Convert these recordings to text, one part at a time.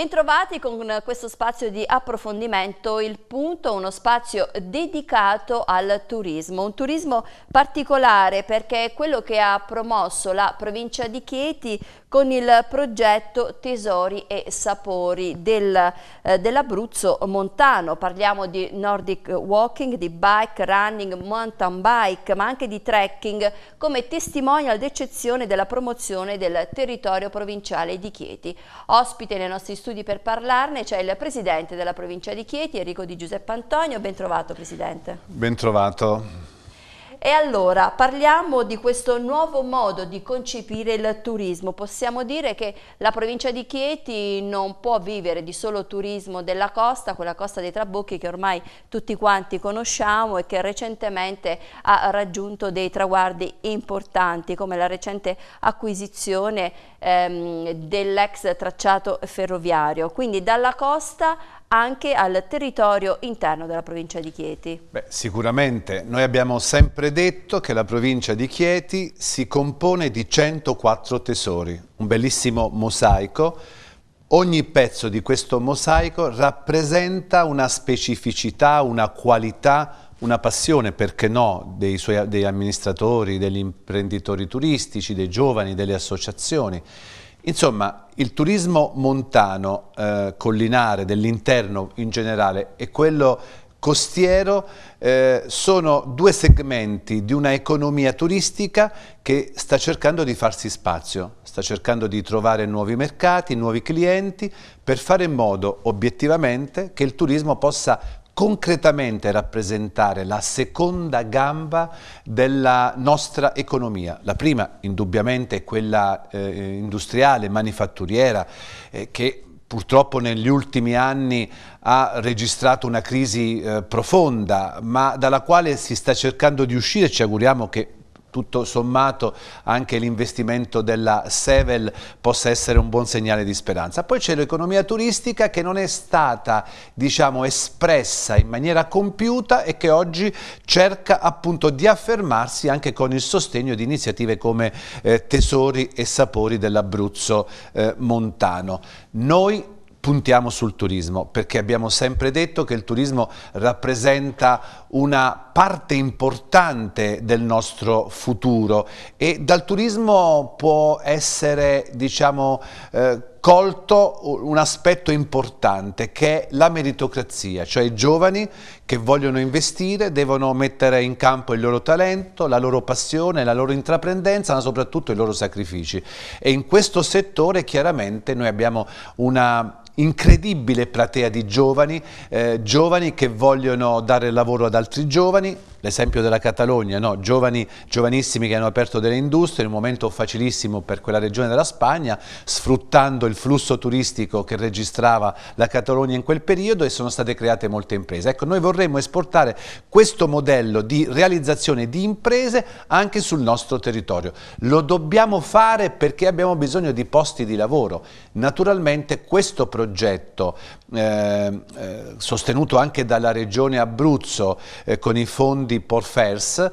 Bentrovati con questo spazio di approfondimento, il punto, uno spazio dedicato al turismo, un turismo particolare perché è quello che ha promosso la provincia di Chieti con il progetto Tesori e Sapori del, eh, dell'Abruzzo montano. Parliamo di Nordic Walking, di bike, running, mountain bike, ma anche di trekking come testimonial d'eccezione della promozione del territorio provinciale di Chieti. Ospite nei nostri studi per parlarne c'è il presidente della provincia di Chieti, Enrico Di Giuseppe Antonio. Ben trovato Presidente. Ben trovato. E allora parliamo di questo nuovo modo di concepire il turismo. Possiamo dire che la provincia di Chieti non può vivere di solo turismo della costa, quella costa dei Trabocchi che ormai tutti quanti conosciamo e che recentemente ha raggiunto dei traguardi importanti come la recente acquisizione ehm, dell'ex tracciato ferroviario. Quindi dalla costa anche al territorio interno della provincia di Chieti. Beh, sicuramente, noi abbiamo sempre detto che la provincia di Chieti si compone di 104 tesori, un bellissimo mosaico. Ogni pezzo di questo mosaico rappresenta una specificità, una qualità, una passione, perché no, dei, suoi, dei amministratori, degli imprenditori turistici, dei giovani, delle associazioni. Insomma, il turismo montano, eh, collinare, dell'interno in generale e quello costiero eh, sono due segmenti di una economia turistica che sta cercando di farsi spazio, sta cercando di trovare nuovi mercati, nuovi clienti per fare in modo obiettivamente che il turismo possa concretamente rappresentare la seconda gamba della nostra economia. La prima indubbiamente è quella eh, industriale, manifatturiera, eh, che purtroppo negli ultimi anni ha registrato una crisi eh, profonda, ma dalla quale si sta cercando di uscire, ci auguriamo che tutto sommato anche l'investimento della Sevel possa essere un buon segnale di speranza. Poi c'è l'economia turistica che non è stata diciamo, espressa in maniera compiuta e che oggi cerca appunto di affermarsi anche con il sostegno di iniziative come eh, Tesori e Sapori dell'Abruzzo eh, Montano. Noi puntiamo sul turismo, perché abbiamo sempre detto che il turismo rappresenta una parte importante del nostro futuro e dal turismo può essere, diciamo, eh, colto un aspetto importante che è la meritocrazia, cioè i giovani che vogliono investire devono mettere in campo il loro talento, la loro passione, la loro intraprendenza, ma soprattutto i loro sacrifici. E in questo settore chiaramente noi abbiamo una incredibile platea di giovani, eh, giovani che vogliono dare lavoro ad altri giovani, l'esempio della Catalogna, no? Giovani, giovanissimi che hanno aperto delle industrie, in un momento facilissimo per quella regione della Spagna, sfruttando il flusso turistico che registrava la Catalogna in quel periodo e sono state create molte imprese. Ecco, noi vorremmo esportare questo modello di realizzazione di imprese anche sul nostro territorio. Lo dobbiamo fare perché abbiamo bisogno di posti di lavoro. Naturalmente questo progetto, eh, eh sostenuto anche dalla Regione Abruzzo eh, con i fondi di Porfers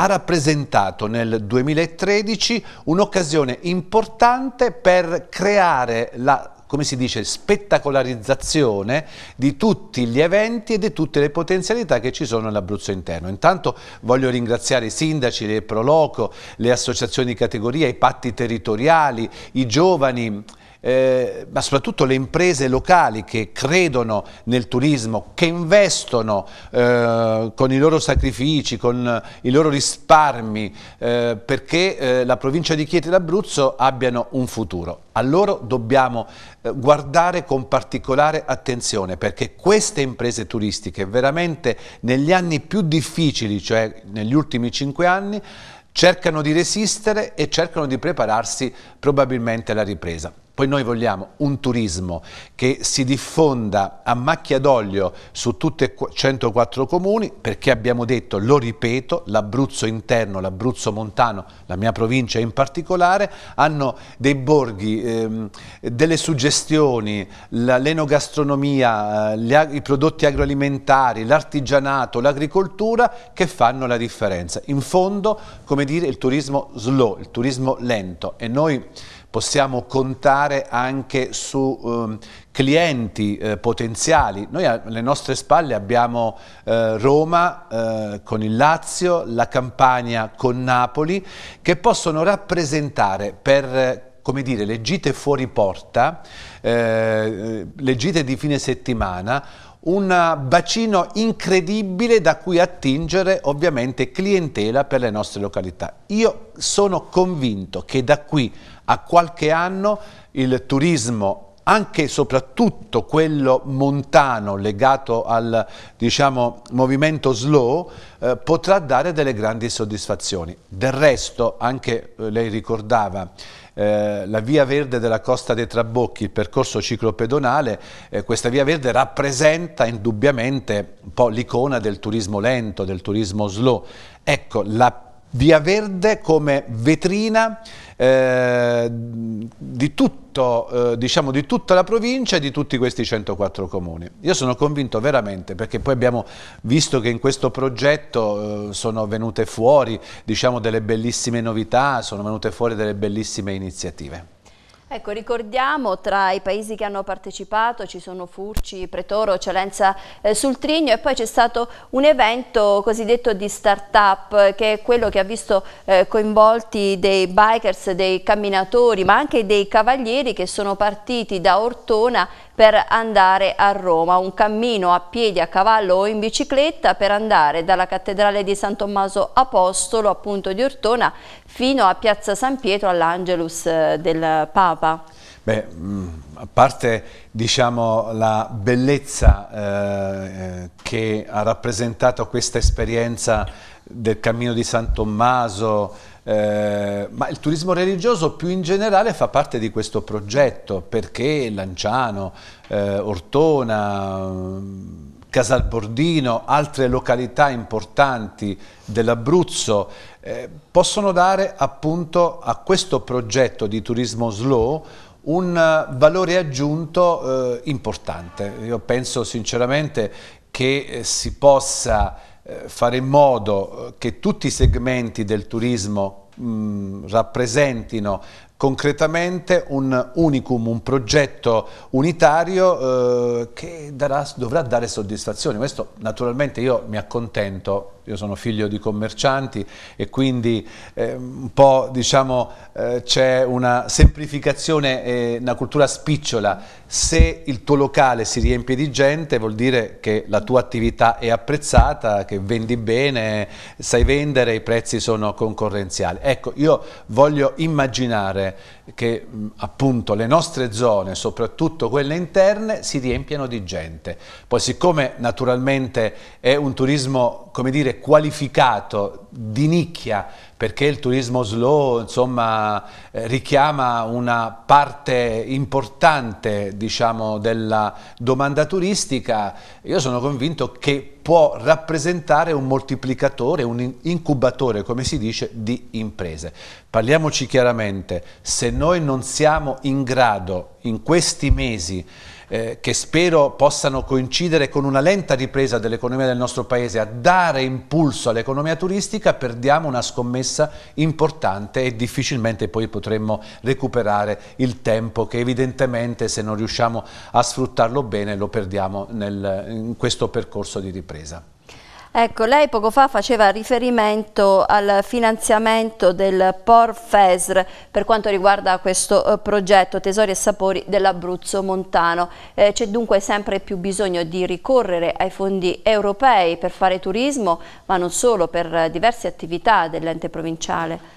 ha rappresentato nel 2013 un'occasione importante per creare la come si dice, spettacolarizzazione di tutti gli eventi e di tutte le potenzialità che ci sono nell'Abruzzo interno. Intanto voglio ringraziare i sindaci, le Proloco, le associazioni di categoria, i patti territoriali, i giovani, eh, ma soprattutto le imprese locali che credono nel turismo, che investono eh, con i loro sacrifici, con i loro risparmi eh, perché eh, la provincia di Chieti e l'Abruzzo abbiano un futuro. A loro dobbiamo eh, guardare con particolare attenzione perché queste imprese turistiche veramente negli anni più difficili, cioè negli ultimi cinque anni, cercano di resistere e cercano di prepararsi probabilmente alla ripresa. Poi noi vogliamo un turismo che si diffonda a macchia d'olio su tutti e 104 comuni, perché abbiamo detto, lo ripeto, l'Abruzzo interno, l'Abruzzo montano, la mia provincia in particolare, hanno dei borghi, ehm, delle suggestioni, l'enogastronomia, eh, i prodotti agroalimentari, l'artigianato, l'agricoltura che fanno la differenza. In fondo, come dire, il turismo slow, il turismo lento e noi possiamo contare anche su um, clienti eh, potenziali. Noi alle nostre spalle abbiamo eh, Roma eh, con il Lazio, la Campania con Napoli, che possono rappresentare per come dire, le gite fuori porta, eh, le gite di fine settimana, un bacino incredibile da cui attingere ovviamente clientela per le nostre località. Io sono convinto che da qui a qualche anno il turismo anche e soprattutto quello montano legato al diciamo, movimento slow eh, potrà dare delle grandi soddisfazioni. Del resto, anche eh, lei ricordava, eh, la via verde della Costa dei Trabocchi, il percorso ciclopedonale, eh, questa via verde rappresenta indubbiamente un po' l'icona del turismo lento, del turismo slow. Ecco, la Via Verde come vetrina eh, di, tutto, eh, diciamo, di tutta la provincia e di tutti questi 104 comuni. Io sono convinto veramente, perché poi abbiamo visto che in questo progetto eh, sono venute fuori diciamo, delle bellissime novità, sono venute fuori delle bellissime iniziative. Ecco, ricordiamo tra i paesi che hanno partecipato ci sono Furci, Pretoro, Celenza eh, sul Trigno e poi c'è stato un evento cosiddetto di start-up che è quello che ha visto eh, coinvolti dei bikers, dei camminatori ma anche dei cavalieri che sono partiti da Ortona per andare a Roma, un cammino a piedi, a cavallo o in bicicletta per andare dalla cattedrale di San Tommaso Apostolo, appunto di Ortona, fino a piazza San Pietro all'Angelus eh, del Papa. Beh, mm, a parte diciamo, la bellezza eh, che ha rappresentato questa esperienza del cammino di San Tommaso, eh, ma il turismo religioso più in generale fa parte di questo progetto perché Lanciano, eh, Ortona, mm, Casalbordino, altre località importanti dell'Abruzzo eh, possono dare appunto a questo progetto di turismo slow un valore aggiunto eh, importante. Io penso sinceramente che eh, si possa eh, fare in modo eh, che tutti i segmenti del turismo mh, mm, rappresentino concretamente un unicum, un progetto unitario eh, che darà, dovrà dare soddisfazione. Questo naturalmente io mi accontento, io sono figlio di commercianti e quindi eh, un po' diciamo eh, c'è una semplificazione e una cultura spicciola. Se il tuo locale si riempie di gente vuol dire che la tua attività è apprezzata, che vendi bene, sai vendere, i prezzi sono concorrenziali. Ecco, io voglio immaginare there che appunto le nostre zone, soprattutto quelle interne, si riempiano di gente. Poi siccome naturalmente è un turismo, come dire, qualificato, di nicchia, perché il turismo slow insomma, eh, richiama una parte importante diciamo, della domanda turistica, io sono convinto che può rappresentare un moltiplicatore, un incubatore, come si dice, di imprese. Parliamoci chiaramente, se noi non siamo in grado in questi mesi eh, che spero possano coincidere con una lenta ripresa dell'economia del nostro paese a dare impulso all'economia turistica, perdiamo una scommessa importante e difficilmente poi potremmo recuperare il tempo che evidentemente se non riusciamo a sfruttarlo bene lo perdiamo nel, in questo percorso di ripresa. Ecco, lei poco fa faceva riferimento al finanziamento del POR FESR per quanto riguarda questo eh, progetto Tesori e Sapori dell'Abruzzo Montano. Eh, C'è dunque sempre più bisogno di ricorrere ai fondi europei per fare turismo, ma non solo, per diverse attività dell'ente provinciale.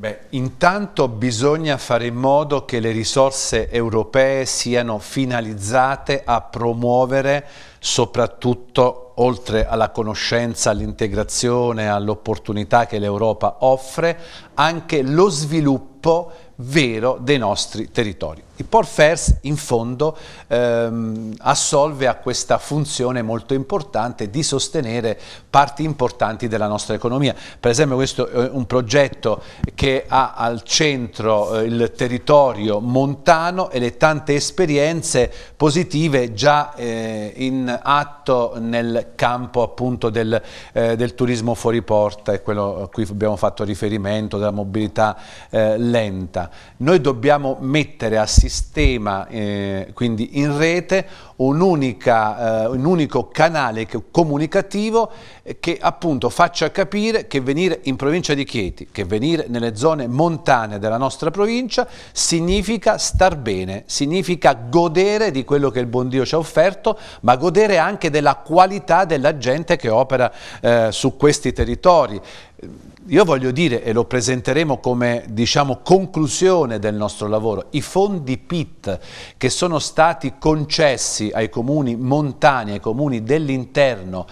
Beh, intanto bisogna fare in modo che le risorse europee siano finalizzate a promuovere soprattutto oltre alla conoscenza, all'integrazione, all'opportunità che l'Europa offre, anche lo sviluppo vero dei nostri territori. Il Porfairs in fondo ehm, assolve a questa funzione molto importante di sostenere parti importanti della nostra economia. Per esempio questo è un progetto che ha al centro eh, il territorio montano e le tante esperienze positive già eh, in atto nel campo appunto del, eh, del, turismo fuori porta e quello a cui abbiamo fatto riferimento, della mobilità eh, lenta. Noi dobbiamo mettere a sistema sistema, eh, quindi in rete, un, eh, un unico canale comunicativo che appunto faccia capire che venire in provincia di Chieti, che venire nelle zone montane della nostra provincia significa star bene, significa godere di quello che il buon Dio ci ha offerto, ma godere anche della qualità della gente che opera eh, su questi territori. Io voglio dire, e lo presenteremo come diciamo, conclusione del nostro lavoro, i fondi PIT che sono stati concessi ai comuni montani, ai comuni dell'interno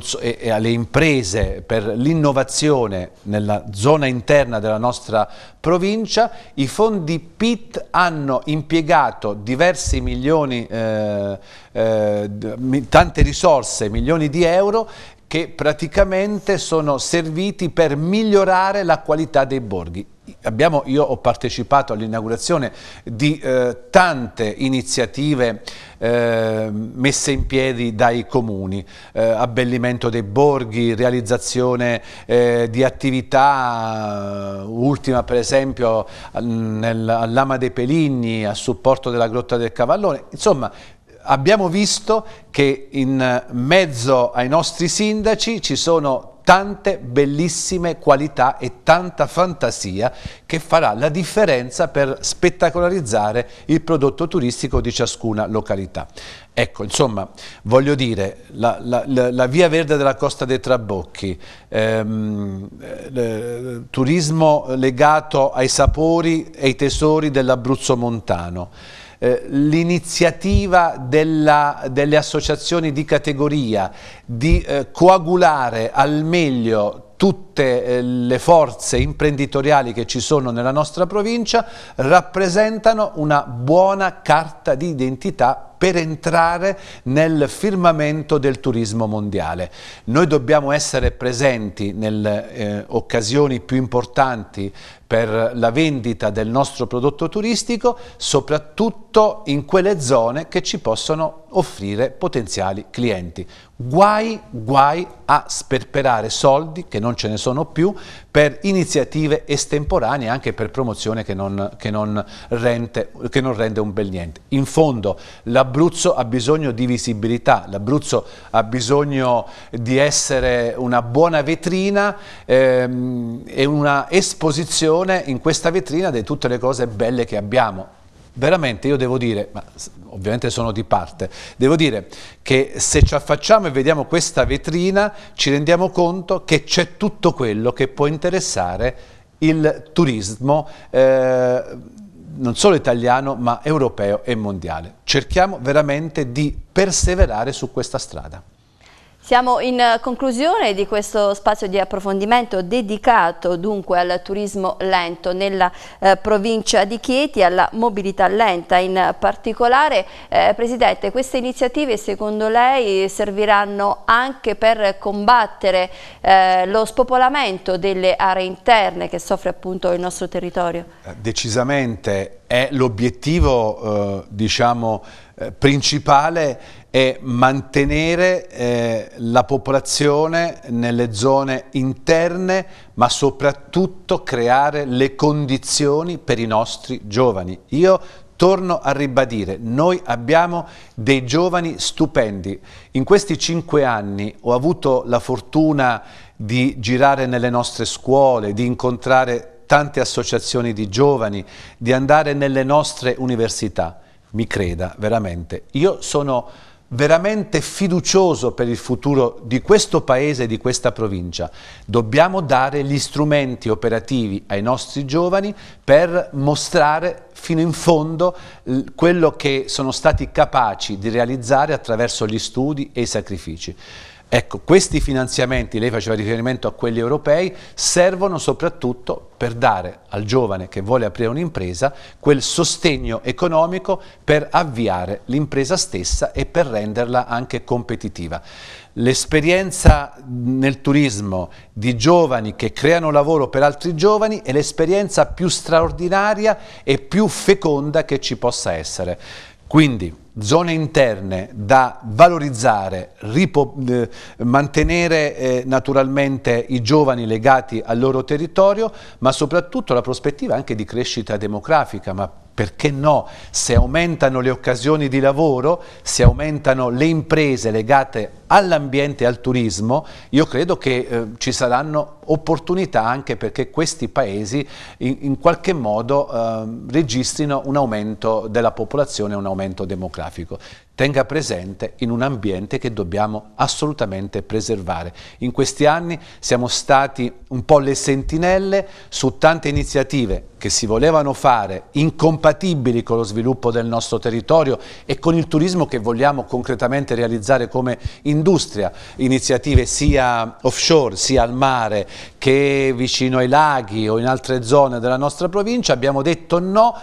so, e, e alle imprese per l'innovazione nella zona interna della nostra provincia, i fondi PIT hanno impiegato diversi milioni, eh, eh, tante risorse, milioni di euro che praticamente sono serviti per migliorare la qualità dei borghi. Abbiamo, io ho partecipato all'inaugurazione di eh, tante iniziative eh, messe in piedi dai comuni, eh, abbellimento dei borghi, realizzazione eh, di attività, eh, ultima per esempio all'Ama dei Peligni, a supporto della Grotta del Cavallone, insomma abbiamo visto che in mezzo ai nostri sindaci ci sono tante bellissime qualità e tanta fantasia che farà la differenza per spettacolarizzare il prodotto turistico di ciascuna località. Ecco, insomma, voglio dire, la, la, la via verde della Costa dei Trabocchi, ehm, eh, turismo legato ai sapori e ai tesori dell'Abruzzo montano, eh, l'iniziativa delle associazioni di categoria di eh, coagulare al meglio tutti tutte eh, le forze imprenditoriali che ci sono nella nostra provincia rappresentano una buona carta di identità per entrare nel firmamento del turismo mondiale. Noi dobbiamo essere presenti nelle eh, occasioni più importanti per la vendita del nostro prodotto turistico, soprattutto in quelle zone che ci possono offrire potenziali clienti. Guai, guai a sperperare soldi che non ce ne sono sono più per iniziative estemporanee anche per promozione che non, che non, rente, che non rende un bel niente. In fondo l'Abruzzo ha bisogno di visibilità, l'Abruzzo ha bisogno di essere una buona vetrina ehm, e una esposizione in questa vetrina di tutte le cose belle che abbiamo veramente io devo dire, ma ovviamente sono di parte, devo dire che se ci affacciamo e vediamo questa vetrina ci rendiamo conto che c'è tutto quello che può interessare il turismo eh, non solo italiano ma europeo e mondiale. Cerchiamo veramente di perseverare su questa strada. Siamo in eh, conclusione di questo spazio di approfondimento dedicato dunque al turismo lento nella eh, provincia di Chieti, alla mobilità lenta in particolare. Eh, Presidente, queste iniziative secondo lei serviranno anche per combattere eh, lo spopolamento delle aree interne che soffre appunto il nostro territorio? Eh, decisamente è l'obiettivo eh, diciamo eh, principale è mantenere eh, la popolazione nelle zone interne, ma soprattutto creare le condizioni per i nostri giovani. Io torno a ribadire, noi abbiamo dei giovani stupendi. In questi cinque anni ho avuto la fortuna di girare nelle nostre scuole, di incontrare tante associazioni di giovani, di andare nelle nostre università mi creda veramente. Io sono veramente fiducioso per il futuro di questo paese e di questa provincia. Dobbiamo dare gli strumenti operativi ai nostri giovani per mostrare fino in fondo quello che sono stati capaci di realizzare attraverso gli studi e i sacrifici. Ecco, questi finanziamenti, lei faceva riferimento a quelli europei, servono soprattutto per dare al giovane che vuole aprire un'impresa quel sostegno economico per avviare l'impresa stessa e per renderla anche competitiva. L'esperienza nel turismo di giovani che creano lavoro per altri giovani è l'esperienza più straordinaria e più feconda che ci possa essere. Quindi zone interne da valorizzare, eh, mantenere eh, naturalmente i giovani legati al loro territorio, ma soprattutto la prospettiva anche di crescita demografica, ma perché no? Se aumentano le occasioni di lavoro, se aumentano le imprese legate all'ambiente e al turismo, io credo che eh, ci saranno opportunità anche perché questi paesi in, in qualche modo eh, registrino un aumento della popolazione, un aumento demografico. Tenga presente in un ambiente che dobbiamo assolutamente preservare. In questi anni siamo stati un po' le sentinelle su tante iniziative che si volevano fare incompatibili con lo sviluppo del nostro territorio e con il turismo che vogliamo concretamente realizzare come industria, iniziative sia offshore, sia al mare, che vicino ai laghi o in altre zone della nostra provincia abbiamo detto no,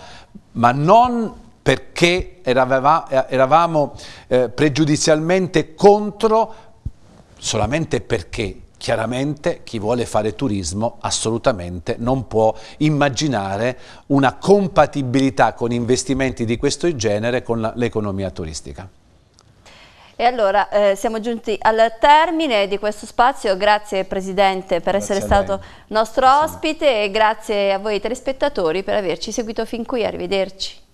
ma non perché eravamo, eravamo eh, pregiudizialmente contro, solamente perché Chiaramente chi vuole fare turismo assolutamente non può immaginare una compatibilità con investimenti di questo genere con l'economia turistica. E allora eh, siamo giunti al termine di questo spazio, grazie Presidente per grazie essere stato nostro grazie. ospite e grazie a voi telespettatori per averci seguito fin qui, arrivederci.